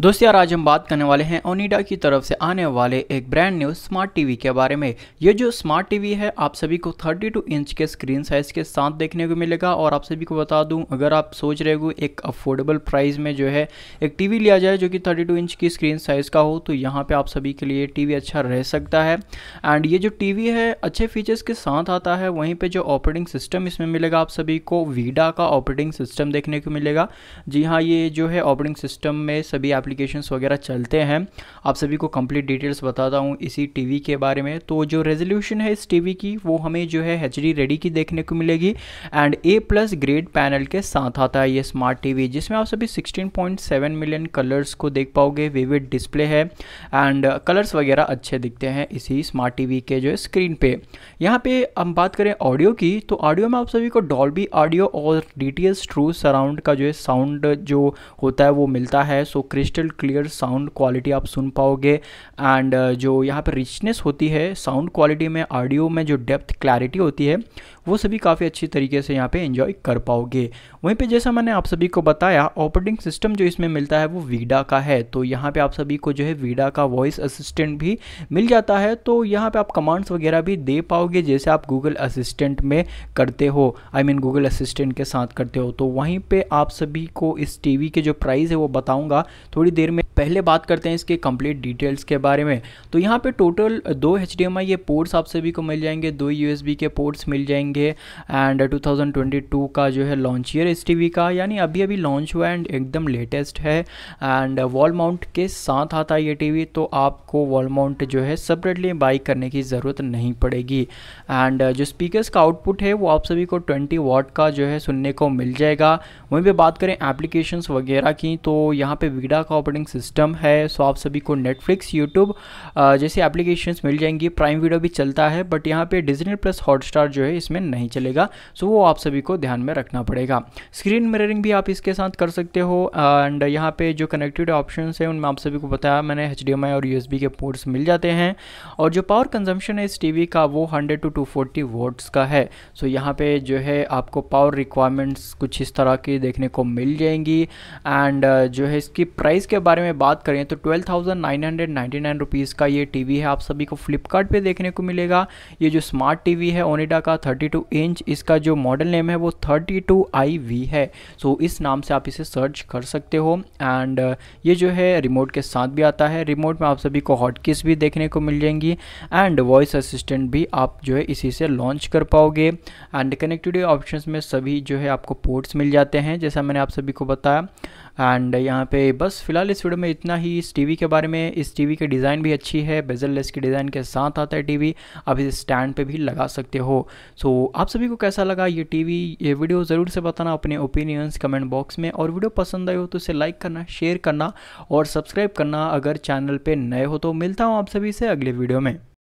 दोस्त यार आज हम बात करने वाले हैं ओनिडा की तरफ से आने वाले एक ब्रांड न्यू स्मार्ट टीवी के बारे में ये जो स्मार्ट टीवी है आप सभी को 32 इंच के स्क्रीन साइज के साथ देखने को मिलेगा और आप सभी को बता दूं अगर आप सोच रहे हो एक अफोर्डेबल प्राइस में जो है एक टीवी लिया जाए जो कि 32 इंच की स्क्रीन साइज़ का हो तो यहाँ पर आप सभी के लिए टी अच्छा रह सकता है एंड ये जो टी है अच्छे फीचर्स के साथ आता है वहीं पर जो ऑपरेटिंग सिस्टम इसमें मिलेगा आप सभी को वीडा का ऑपरेटिंग सिस्टम देखने को मिलेगा जी हाँ ये जो है ऑपरेटिंग सिस्टम में सभी आप एप्लीकेशंस वगैरह चलते हैं आप सभी को कंप्लीट डिटेल्स बताता हूँ इसी टीवी के बारे में तो जो रेजोल्यूशन है इस टीवी की वो हमें जो है एच रेडी की देखने को मिलेगी and A plus grade panel के साथ आता है ये स्मार्ट टीवी जिसमें आप सभी 16.7 मिलियन कलर्स को देख पाओगे विविड डिस्प्ले है एंड कलर्स वगैरह अच्छे दिखते हैं इसी स्मार्ट टीवी के जो स्क्रीन पे यहाँ पे हम बात करें ऑडियो की तो ऑडियो में आप सभी को डॉल्बी ऑडियो और डी टी ट्रू सराउंड का जो है साउंड जो होता है वो मिलता है सो क्रिस्ट क्रिस्टल क्लियर साउंड क्वालिटी आप सुन पाओगे एंड uh, जो यहाँ पर रिचनेस होती है साउंड क्वालिटी में ऑडियो में जो डेप्थ क्लैरिटी होती है वो सभी काफ़ी अच्छी तरीके से यहाँ पे एंजॉय कर पाओगे वहीं पे जैसा मैंने आप सभी को बताया ऑपरेटिंग सिस्टम जो इसमें मिलता है वो वीडा का है तो यहाँ पे आप सभी को जो है वीडा का वॉइस असिस्टेंट भी मिल जाता है तो यहाँ पे आप कमांड्स वगैरह भी दे पाओगे जैसे आप गूगल असिस्टेंट में करते हो आई मीन गूगल असिस्टेंट के साथ करते हो तो वहीं पर आप सभी को इस टी के जो प्राइस है वो बताऊँगा थोड़ी Olideiro पहले बात करते हैं इसके कंप्लीट डिटेल्स के बारे में तो यहाँ पे टोटल दो एच ये पोर्ट्स आप सभी को मिल जाएंगे दो यू के पोर्ट्स मिल जाएंगे एंड 2022 का जो है लॉन्च ईयर वी का यानी अभी अभी लॉन्च हुआ एंड एकदम लेटेस्ट है एंड वॉल माउंट के साथ आता है ये टी तो आपको वॉल माउंट जो है सेपरेटली बाई करने की ज़रूरत नहीं पड़ेगी एंड जो स्पीकर्स का आउटपुट है वो आप सभी को ट्वेंटी वॉट का जो है सुनने को मिल जाएगा वहीं पर बात करें एप्लीकेशन वगैरह की तो यहाँ पर वीडा का ऑपरेटिंग सिस्टम सिस्टम है सो आप सभी को नेटफ्लिक्स यूट्यूब जैसे एप्लीकेशंस मिल जाएंगी प्राइम वीडियो भी चलता है बट यहाँ पे डिजनी प्लस हॉटस्टार जो है इसमें नहीं चलेगा सो वो आप सभी को ध्यान में रखना पड़ेगा स्क्रीन मिररिंग भी आप इसके साथ कर सकते हो एंड यहाँ पे जो कनेक्टेड ऑप्शन है उनमें आप सभी को बताया मैंने एच और यू के पोर्ट्स मिल जाते हैं और जो पावर कंजम्पन है इस टी का वो hundred to two forty volts का है सो so, यहाँ पे जो है आपको पावर रिक्वायरमेंट्स कुछ इस तरह की देखने को मिल जाएंगी एंड जो है इसकी प्राइस के बारे में बात करें तो twelve thousand nine hundred ninety nine rupees का ये टीवी है आप सभी को फ्लिपकार्ट पे देखने को मिलेगा ये जो स्मार्ट टीवी है ओनिडा का थर्टी टू इंच इसका जो मॉडल नेम है वो थर्टी टू आई वी है सो so, इस नाम से आप इसे सर्च कर सकते हो एंड ये जो है रिमोट के साथ भी आता है रिमोट में आप सभी को हॉटकिस भी देखने को मिल जाएंगी एंड वॉइस असिस्टेंट भी आप जो है इसी से लॉन्च कर पाओगे एंड कनेक्टिविटी ऑप्शन में सभी जो है आपको पोर्ट्स मिल जाते हैं जैसा मैंने आप सभी को बताया एंड यहाँ पे बस फिलहाल इस वीडियो में इतना ही इस टीवी के बारे में इस टीवी की डिज़ाइन भी अच्छी है बेजल लेस की डिज़ाइन के साथ आता है टीवी आप इसे स्टैंड पे भी लगा सकते हो सो so, आप सभी को कैसा लगा ये टीवी ये वीडियो ज़रूर से बताना अपने ओपिनियंस कमेंट बॉक्स में और वीडियो पसंद आई हो तो इसे लाइक करना शेयर करना और सब्सक्राइब करना अगर चैनल पर नए हो तो मिलता हूँ आप सभी से अगले वीडियो में